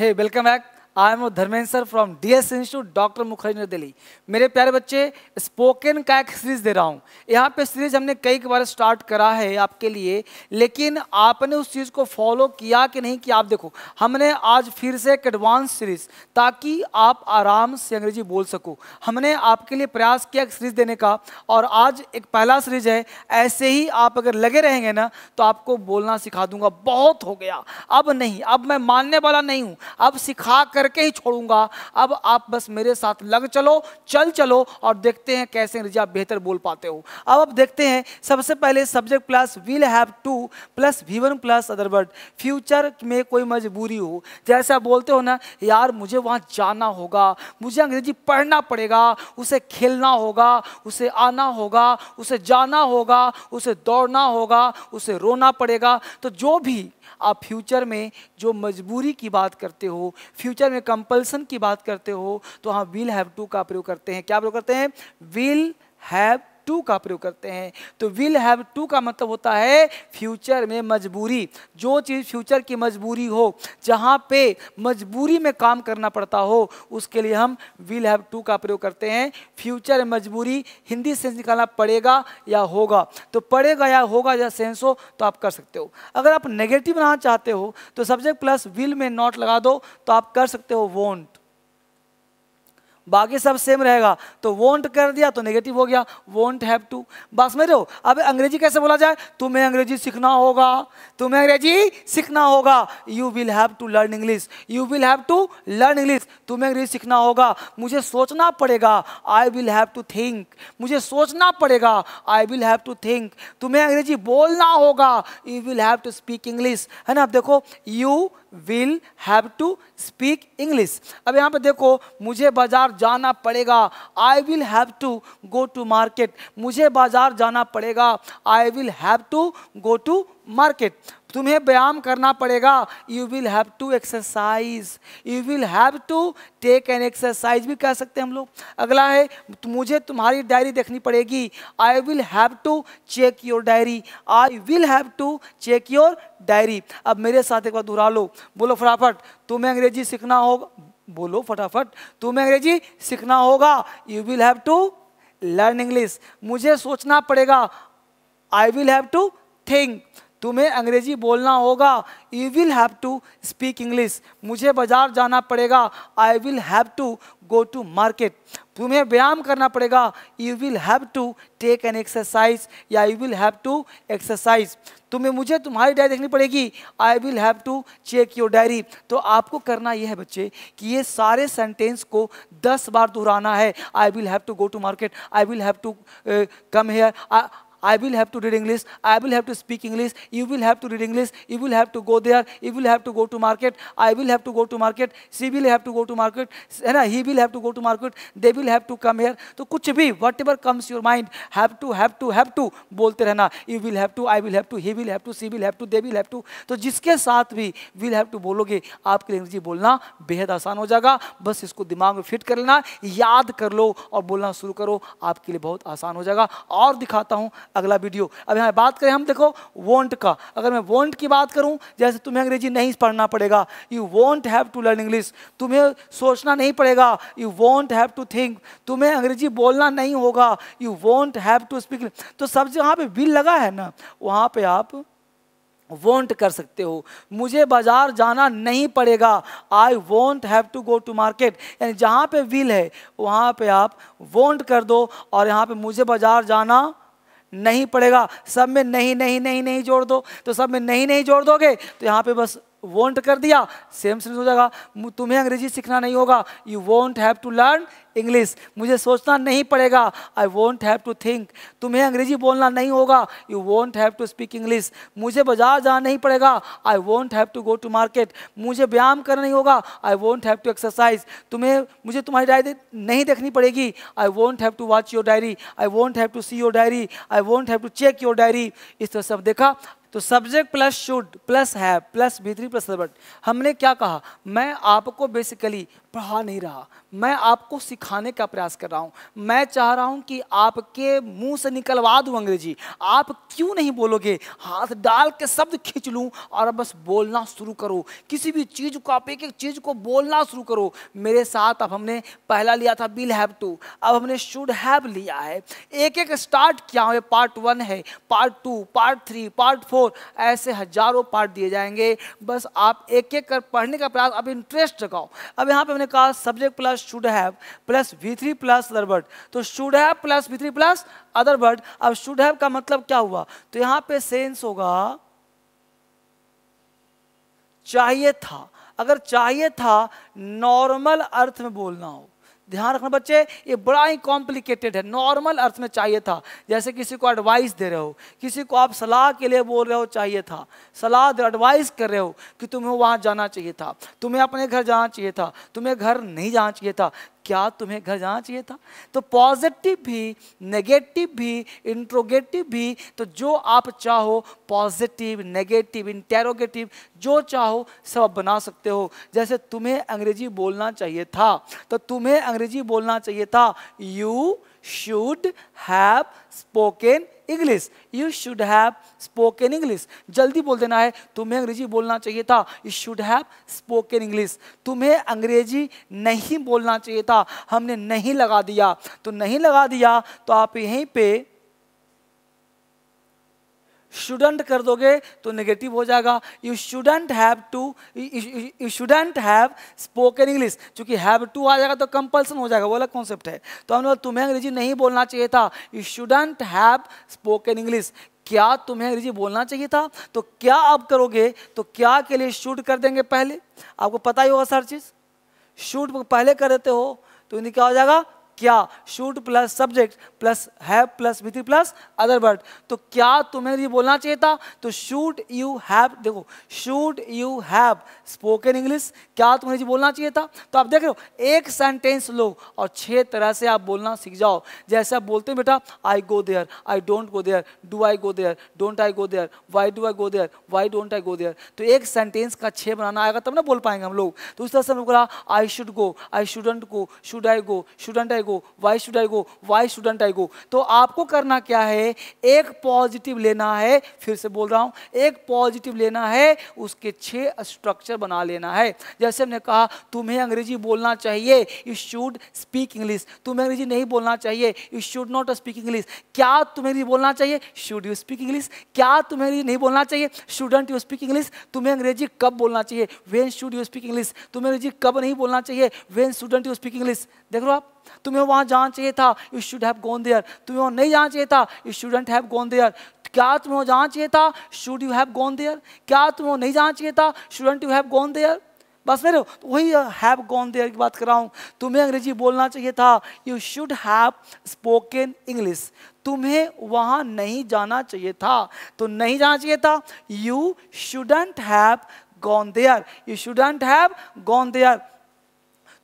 Hey, welcome back. I am Dharmendra sir from D S institute doctor Mukherjee Delhi मेरे प्यारे बच्चे spoken का एक सीरीज दे रहा हूँ यहाँ पे सीरीज हमने कई बार स्टार्ट करा है आपके लिए लेकिन आपने उस चीज़ को फॉलो किया कि नहीं कि आप देखो हमने आज फिर से एक एडवांस सीरीज ताकि आप आराम से अंग्रेजी बोल सको हमने आपके लिए प्रयास किया एक सीरीज देने का और आज एक पहला सीरीज है ऐसे ही आप अगर लगे रहेंगे ना तो आपको बोलना सिखा दूंगा बहुत हो गया अब नहीं अब मैं मानने वाला नहीं हूँ अब सिखा कर करके ही छोड़ूंगा अब आप बस मेरे साथ लग चलो चल चलो और देखते हैं कैसे अंग्रेजी आप बेहतर बोल पाते हो अब आप देखते हैं सबसे पहले subject plus will have to plus V one plus other word future में कोई मजबूरी हो जैसे आप बोलते हो ना यार मुझे वहाँ जाना होगा मुझे अंग्रेजी पढ़ना पड़ेगा उसे खेलना होगा उसे आना होगा उसे जाना होगा उसे दौड़ना होगा उसे रोना पड़ेगा तो जो भी आप फ्यूचर में जो मजबूरी की बात करते हो फ्यूचर में कंपल्सन की बात करते हो तो हम विल हैव टू का प्रयोग करते हैं क्या प्रयोग करते हैं विल हैव टू का प्रयोग करते हैं तो विल हैव टू का मतलब होता है फ्यूचर में मजबूरी जो चीज़ फ्यूचर की मजबूरी हो जहाँ पे मजबूरी में काम करना पड़ता हो उसके लिए हम विल हैव टू का प्रयोग करते हैं फ्यूचर मजबूरी हिंदी सेंस निकालना पड़ेगा या होगा तो पड़ेगा या होगा या सेंस हो तो आप कर सकते हो अगर आप नेगेटिव बनाना चाहते हो तो सब्जेक्ट प्लस विल में नॉट लगा दो तो आप कर सकते हो वोंट बाकी सब सेम रहेगा तो वोंट कर दिया तो नेगेटिव हो गया वोंट हैव टू बस मेरे हो अब अंग्रेजी कैसे बोला जाए तुम्हें अंग्रेजी सीखना होगा तुम्हें अंग्रेजी सीखना होगा you will have to learn English you will have to learn English तुम्हें अंग्रेजी सीखना होगा मुझे सोचना पड़ेगा I will have to think मुझे सोचना पड़ेगा I will have to think तुम्हें अंग्रेजी बोलना होगा you will have to speak English है ना अब देखो you will have to speak English अब यहाँ पे देखो मुझे बाज़ार जाना पड़ेगा I will have to go to market मुझे बाज़ार जाना पड़ेगा I will have to go to market तुम्हें व्यायाम करना पड़ेगा you will have to exercise you will have to take an exercise भी कह सकते हैं हम लोग अगला है मुझे तुम्हारी डायरी देखनी पड़ेगी I will have to check your diary I will have to check your diary अब मेरे साथ एक बार दोहरा लो बोलो फटाफट तुम्हें अंग्रेजी सीखना होगा बोलो फटाफट तुम्हें अंग्रेजी सीखना होगा you will have to learn English मुझे सोचना पड़ेगा I will have to think तुम्हें अंग्रेजी बोलना होगा you will have to speak English मुझे बाज़ार जाना पड़ेगा I will have to go to market तुम्हें व्यायाम करना पड़ेगा you will have to take an exercise या you will have to exercise तुम्हें मुझे तुम्हारी डायरी देखनी पड़ेगी I will have to check your diary तो आपको करना यह है बच्चे कि ये सारे सेंटेंस को दस बार दोहराना है I will have to go to market I will have to come here I will have to read English, I will have to speak English, you will have to read English, you will have to go there, you will have to go to market, I will have to go to market, she will have to go to market, है ना he will have to go to market, they will have to come here. तो कुछ भी whatever comes comes your mind have to have to have to बोलते रहना You will have to, I will have to, he will have to, she will have to, they will have to. तो जिसके साथ भी will have to बोलोगे आपके लिए अंग्रेजी बोलना बेहद आसान हो जाएगा बस इसको दिमाग में फिट कर लेना याद कर लो और बोलना शुरू करो आपके लिए बहुत आसान हो जाएगा और दिखाता हूँ अगला वीडियो अब यहाँ बात करें हम देखो वॉन्ट का अगर मैं वॉन्ट की बात करूँ जैसे तुम्हें अंग्रेजी नहीं पढ़ना पड़ेगा you won't have to learn English तुम्हें सोचना नहीं पड़ेगा you won't have to think तुम्हें अंग्रेजी बोलना नहीं होगा you won't have to speak तो सब जहाँ पे बिल लगा है ना वहाँ पे आप वॉन्ट कर सकते हो मुझे बाज़ार जाना नहीं पड़ेगा I won't have to go to market यानी जहाँ पे विल है वहाँ पे आप वॉन्ट कर दो और यहाँ पे मुझे बाज़ार जाना नहीं पड़ेगा सब में नहीं नहीं नहीं नहीं जोड़ दो तो सब में नहीं नहीं जोड़ दोगे तो यहाँ पे बस वॉन्ट कर दिया सेम सेंस हो जाएगा तुम्हें अंग्रेजी सीखना नहीं होगा you won't have to learn English मुझे सोचना नहीं पड़ेगा I won't have to think तुम्हें अंग्रेजी बोलना नहीं होगा you won't have to speak English मुझे बाजार जाना नहीं पड़ेगा I won't have to go to market मुझे व्यायाम करना नहीं होगा I won't have to exercise तुम्हें मुझे तुम्हारी डायरी नहीं देखनी पड़ेगी I won't have to watch your diary I won't have to C your diary I won't have to check your diary इस तरह से अब देखा तो subject plus should plus have plus भी थ्री प्लस हमने क्या कहा मैं आपको बेसिकली पढ़ा नहीं रहा मैं आपको सिखाने का प्रयास कर रहा हूँ मैं चाह रहा हूँ कि आपके मुंह से निकलवा दूँ अंग्रेजी आप क्यों नहीं बोलोगे हाथ डाल के शब्द खींच लूँ और बस बोलना शुरू करो किसी भी चीज़ को आप एक एक चीज़ को बोलना शुरू करो मेरे साथ अब हमने पहला लिया था विल हैव टू अब हमने शुड हैव लिया है एक एक स्टार्ट किया हुआ पार्ट वन है part two part three part four ऐसे हजारों पार्ट दिए जाएंगे बस आप एक एक कर पढ़ने का प्रयास अब इंटरेस्ट लगाओ अब यहाँ पर हमने कहा subject plus should have plus V three plus other word तो should have plus V three plus other word अब शुड हैव का मतलब क्या हुआ तो यहां पे सेंस होगा चाहिए था अगर चाहिए था नॉर्मल अर्थ में बोलना हो ध्यान रखना बच्चे ये बड़ा ही कॉम्प्लिकेटेड है नॉर्मल अर्थ में चाहिए था जैसे किसी को एडवाइस दे रहे हो किसी को आप सलाह के लिए बोल रहे हो चाहिए था सलाह एडवाइस कर रहे हो कि तुम्हें वहाँ जाना चाहिए था तुम्हें अपने घर जाना चाहिए था तुम्हें घर नहीं जाना चाहिए था क्या तुम्हें घर जाना चाहिए था तो पॉजिटिव भी नेगेटिव भी इंट्रोगेटिव भी तो जो आप चाहो पॉजिटिव नेगेटिव इंटेरोगेटिव जो चाहो सब बना सकते हो जैसे तुम्हें अंग्रेजी बोलना चाहिए था तो तुम्हें अंग्रेजी बोलना चाहिए था you should have spoken English you should have spoken English जल्दी बोल देना है तुम्हें अंग्रेजी बोलना चाहिए था you should have spoken English तुम्हें अंग्रेजी नहीं बोलना चाहिए था हमने नहीं लगा दिया तो नहीं लगा दिया तो आप यहीं पर शुडंट कर दोगे तो नेगेटिव हो जाएगा you shouldn't have to you shouldn't have spoken English चूंकि हैव टू आ जाएगा तो कंपल्सन हो जाएगा वो अलग कॉन्सेप्ट है तो हमने तुम्हें अंग्रेजी नहीं बोलना चाहिए था you shouldn't have spoken English क्या तुम्हें अंग्रेजी बोलना चाहिए था तो क्या आप करोगे तो क्या के लिए शूट कर देंगे पहले आपको पता ही होगा सर चीज़ शूट पहले कर देते हो तो इन्हें क्या हो जाएगा क्या should plus subject plus have plus with plus other word तो क्या तुम्हें ये बोलना चाहिए था तो शूट यू हैव देखो should you have spoken English क्या तुम्हें ये बोलना चाहिए था तो आप देख रहे हो एक सेंटेंस लो और छह तरह से आप बोलना सीख जाओ जैसे आप बोलते हैं बेटा I go there I don't go there do I go there don't I go there why do I go there why don't I go there तो एक सेंटेंस का छः बनाना आएगा तब ना बोल पाएंगे हम लोग तो उस तरह से हम लोग I should go I shouldn't go should I go shouldn't I go go why should I go why shouldn't I go तो आपको करना क्या है एक पॉजिटिव लेना है फिर से बोल रहा हूँ एक पॉजिटिव लेना है उसके छः स्ट्रक्चर बना लेना है जैसे हमने कहा तुम्हें अंग्रेजी बोलना चाहिए यू शुड स्पीक इंग्लिश तुम्हें अंग्रेजी नहीं बोलना चाहिए you should not speak English क्या तुम्हें अंग्रेजी बोलना चाहिए शुड यू स्पीक इंग्लिश क्या तुम्हें अंग्रेजी नहीं बोलना चाहिए स्टूडेंट यू स्पीक इंग्लिश तुम्हें अंग्रेजी कब बोलना चाहिए when should you speak English तुम्हें अंग्रेजी कब नहीं बोलना चाहिए when shouldn't you speak English देख लो आप तुम्हें वहाँ जाना चाहिए था you should have gone there तुम्हें वहाँ नहीं जाना चाहिए था you shouldn't have gone there क्या तुम्हें वहाँ जाना चाहिए था should you have gone there क्या तुम्हें नहीं जाना चाहिए था shouldn't you have gone there बस मेरे तो वही हैव गोन देयर की बात कर रहा हूँ तुम्हें अंग्रेजी बोलना चाहिए था you should have spoken English तुम्हें वहाँ नहीं जाना चाहिए था तो नहीं जाना चाहिए था you shouldn't have gone there you shouldn't have gone there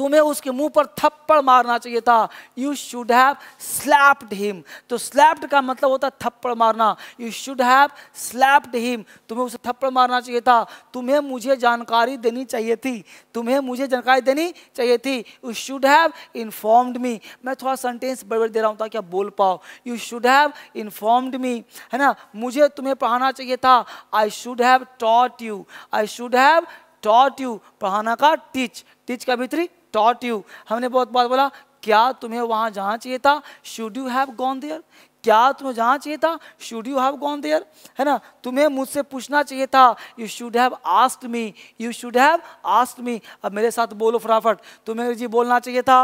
तुम्हें उसके मुंह पर थप्पड़ मारना चाहिए था you should have slapped him तो स्लैप्ड का मतलब होता है थप्पड़ मारना you should have slapped him तुम्हें उसे थप्पड़ मारना चाहिए था तुम्हें मुझे जानकारी देनी चाहिए थी तुम्हें मुझे जानकारी देनी चाहिए थी you should have informed me मैं थोड़ा सेंटेंस बड़बड़ दे रहा हूँ ताकि आप बोल पाओ you should have informed me है ना मुझे तुम्हें पढ़ाना चाहिए था I should have taught you I should have taught you पढ़ाना का टीच टीच का भी थ्री टॉट यू हमने बहुत बार बोला क्या तुम्हें वहाँ जाना चाहिए था should you have gone there क्या तुम्हें जाना चाहिए था should you have gone there है ना तुम्हें मुझसे पूछना चाहिए था you should have asked me you should have asked me अब मेरे साथ बोलो फटाफट तुम्हें अंग्रेजी बोलना चाहिए था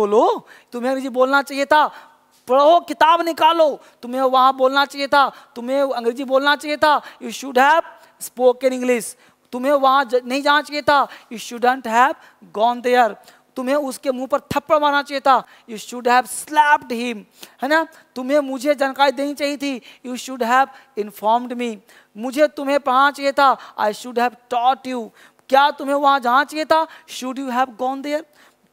बोलो तुम्हें अंग्रेजी बोलना चाहिए था पढ़ो किताब निकालो तुम्हें वहाँ बोलना चाहिए था तुम्हें अंग्रेजी बोलना चाहिए था you should have spoken English तुम्हें वहाँ नहीं जाना चाहिए था you shouldn't have gone there तुम्हें उसके मुंह पर थप्पड़ मारना चाहिए था you should have slapped him है ना तुम्हें मुझे जानकारी देनी चाहिए थी you should have informed me मुझे तुम्हें पढ़ाना चाहिए था I should have taught you क्या तुम्हें वहां जाना चाहिए था should you have gone there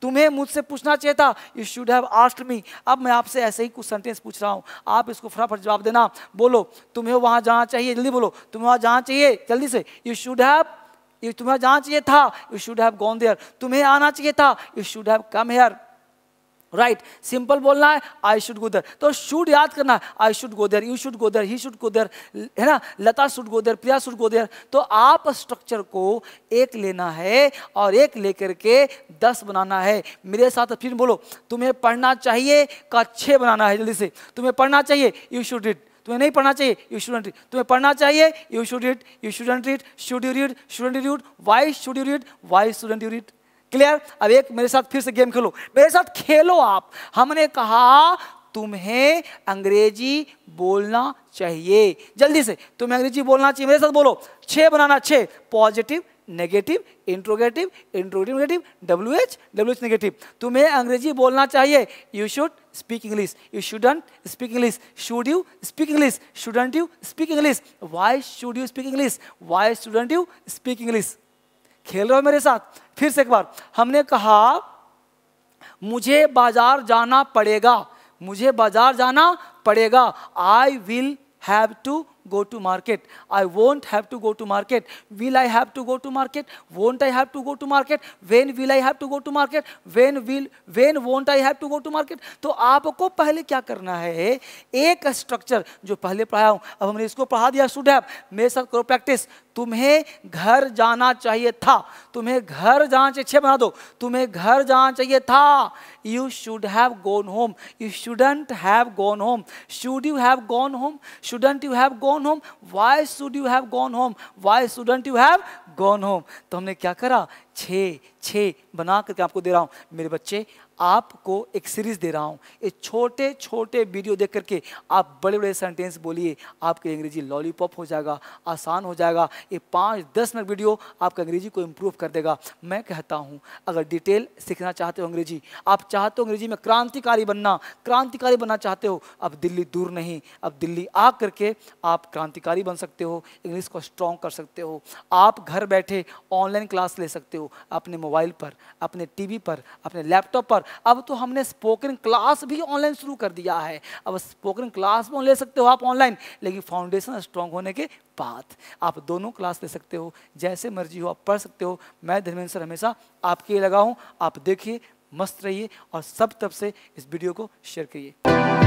तुम्हें मुझसे पूछना चाहिए था you should have asked me अब मैं आपसे ऐसे ही कुछ सेंटेंस पूछ रहा हूँ आप इसको फटाफट जवाब देना बोलो तुम्हें वहाँ जाना चाहिए जल्दी बोलो तुम्हें वहाँ जाना चाहिए जल्दी से यू शुड हैव तुम्हें जाना चाहिए था you should have gone there तुम्हें आना चाहिए था you should have come here right right. Simple बोलना है आई शुड गो देर तो शुड याद करना है I should go there you should go there he should go there है ना लता should go there Priya should go देर तो आप स्ट्रक्चर को एक लेना है और एक लेकर के दस बनाना है मेरे साथ फिर बोलो तुम्हें पढ़ना चाहिए का छः बनाना है जल्दी से तुम्हें पढ़ना चाहिए यू शुड रिड तुम्हें नहीं पढ़ना चाहिए यू स्टूडेंट रीड तुम्हें पढ़ना चाहिए you should read you shouldn't read should you read you read why should you read why shouldn't you read clear अब एक मेरे साथ फिर से गेम खेलो मेरे साथ खेलो आप हमने कहा तुम्हें अंग्रेजी बोलना चाहिए जल्दी से तुम्हें अंग्रेजी बोलना चाहिए मेरे साथ बोलो छः बनाना छः positive negative interrogative interrogative negative W H W H negative तुम्हें अंग्रेजी बोलना चाहिए you should speak English you shouldn't speak English should you speak English shouldn't you speak English why should you speak English why shouldn't you speak English खेल रहे हो मेरे साथ फिर से एक बार हमने कहा मुझे बाजार जाना पड़ेगा मुझे बाजार जाना पड़ेगा I will have to go to market I won't have to go to market will I have to go to market won't I have to go to market when will I have to go to market when will when won't I have to go to market तो आपको पहले क्या करना है एक structure जो पहले पढ़ाया हूँ अब हमने इसको पढ़ा दिया शुड हैव मेरे साथ करो प्रैक्टिस तुम्हें घर जाना चाहिए था तुम्हें घर जाना चाहिए बना दो तुम्हें घर जाना चाहिए था you should have gone home you shouldn't have gone home should you have gone home shouldn't you have gone home why should you have gone home why shouldn't you have gone home तो हमने क्या करा छे छे बना करके आपको दे रहा हूँ मेरे बच्चे आपको एक सीरीज दे रहा हूँ ये छोटे छोटे वीडियो देख करके आप बड़े बड़े सेंटेंस बोलिए आपके अंग्रेजी लॉलीपॉप हो जाएगा आसान हो जाएगा ये पाँच दस मिनट वीडियो आपका अंग्रेजी को इम्प्रूव कर देगा मैं कहता हूँ अगर डिटेल सीखना चाहते हो अंग्रेजी आप चाहते हो अंग्रेजी में क्रांतिकारी बनना क्रांतिकारी बनना चाहते हो अब दिल्ली दूर नहीं अब दिल्ली आ करके आप क्रांतिकारी बन सकते हो इंग्लिश को स्ट्रॉन्ग कर सकते हो आप घर बैठे ऑनलाइन क्लास ले सकते हो अपने मोबाइल पर अपने टी पर अपने लैपटॉप पर अब तो हमने स्पोकन क्लास भी ऑनलाइन शुरू कर दिया है अब स्पोकन क्लास भी ले सकते हो आप ऑनलाइन लेकिन फाउंडेशन स्ट्रांग होने के बाद आप दोनों क्लास ले सकते हो जैसे मर्जी हो आप पढ़ सकते हो मैं धर्मेंद्र सर हमेशा आपके लगा हूँ आप देखिए मस्त रहिए और सब तब से इस वीडियो को शेयर करिए